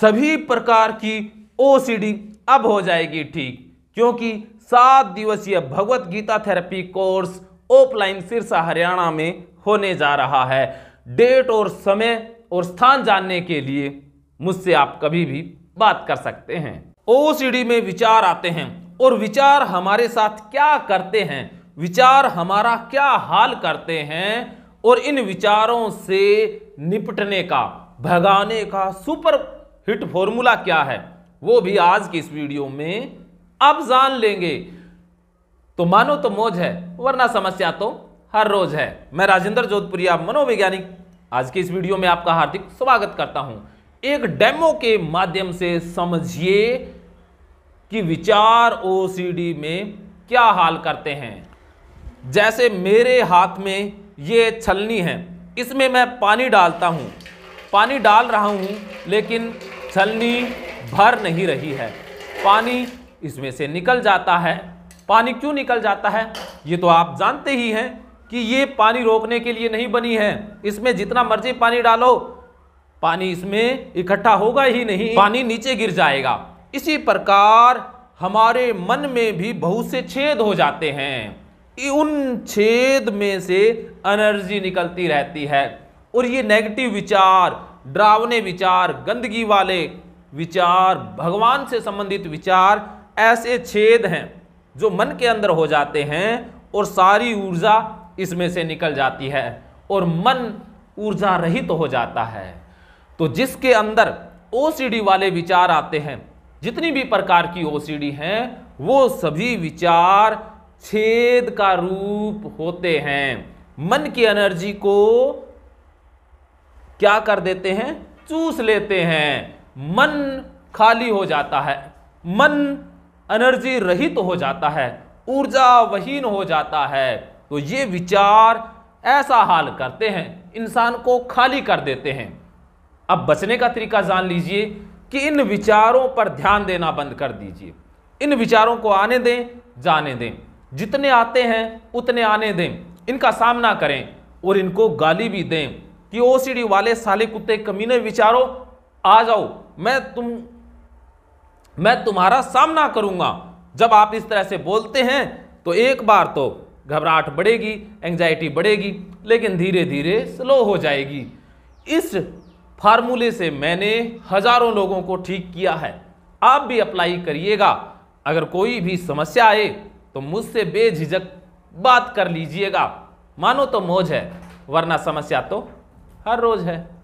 सभी प्रकार की ओसीडी अब हो जाएगी ठीक क्योंकि सात दिवसीय Bhagavad Gita therapy course offline Sirsa Haryana में होने जा रहा है डेट और समय और स्थान जानने के लिए मुझसे आप कभी भी बात कर सकते हैं ओसीडी में विचार आते हैं और विचार हमारे साथ क्या करते हैं विचार हमारा क्या हाल करते हैं और इन विचारों से निपटने का भगाने का सुपर हिट फॉर्मूला क्या है वो भी आज की इस वीडियो में आप जान लेंगे तो मानो तो मौज है वरना समस्या तो हर रोज है मैं राजेंद्र जोधपुरिया मनोवैज्ञानिक आज की इस वीडियो में आपका हार्दिक स्वागत करता हूं एक डेमो के माध्यम से समझिए कि विचार ओसीडी में क्या हाल करते हैं जैसे मेरे हाथ में ये छलनी है इसमें मैं पानी डालता हूँ पानी डाल रहा हूँ लेकिन छलनी भर नहीं रही है पानी इसमें से निकल जाता है पानी क्यों निकल जाता है ये तो आप जानते ही हैं कि ये पानी रोकने के लिए नहीं बनी है इसमें जितना मर्जी पानी डालो पानी इसमें इकट्ठा होगा ही नहीं पानी नीचे गिर जाएगा इसी प्रकार हमारे मन में भी बहुत से छेद हो जाते हैं उन छेद में से एनर्जी निकलती रहती है और ये नेगेटिव विचार डरावने विचार गंदगी वाले विचार भगवान से संबंधित विचार ऐसे छेद हैं जो मन के अंदर हो जाते हैं और सारी ऊर्जा इसमें से निकल जाती है और मन ऊर्जा रहित तो हो जाता है तो जिसके अंदर ओसीडी वाले विचार आते हैं जितनी भी प्रकार की ओसीडी हैं वो सभी विचार छेद का रूप होते हैं मन की एनर्जी को क्या कर देते हैं चूस लेते हैं मन खाली हो जाता है मन एनर्जी रहित तो हो जाता है ऊर्जा वहीन हो जाता है तो ये विचार ऐसा हाल करते हैं इंसान को खाली कर देते हैं अब बचने का तरीका जान लीजिए कि इन विचारों पर ध्यान देना बंद कर दीजिए इन विचारों को आने दें जाने दें जितने आते हैं उतने आने दें इनका सामना करें और इनको गाली भी दें कि ओसीडी वाले साले कुत्ते कमीने विचारो आ जाओ मैं तुम मैं तुम्हारा सामना करूंगा जब आप इस तरह से बोलते हैं तो एक बार तो घबराहट बढ़ेगी एंजाइटी बढ़ेगी लेकिन धीरे धीरे स्लो हो जाएगी इस फार्मूले से मैंने हजारों लोगों को ठीक किया है आप भी अप्लाई करिएगा अगर कोई भी समस्या आए तो मुझसे बेझिझक बात कर लीजिएगा मानो तो मौज है वरना समस्या तो हर रोज़ है